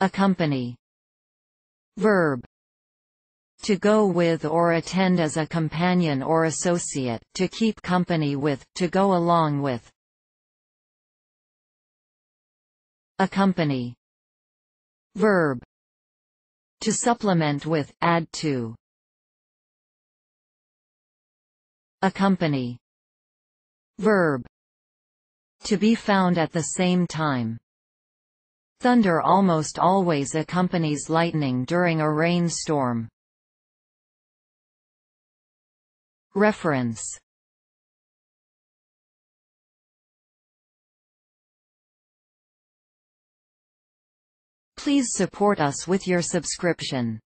Accompany Verb to go with or attend as a companion or associate, to keep company with, to go along with. Accompany. Verb. To supplement with, add to. Accompany. Verb. To be found at the same time. Thunder almost always accompanies lightning during a rainstorm. Reference Please support us with your subscription.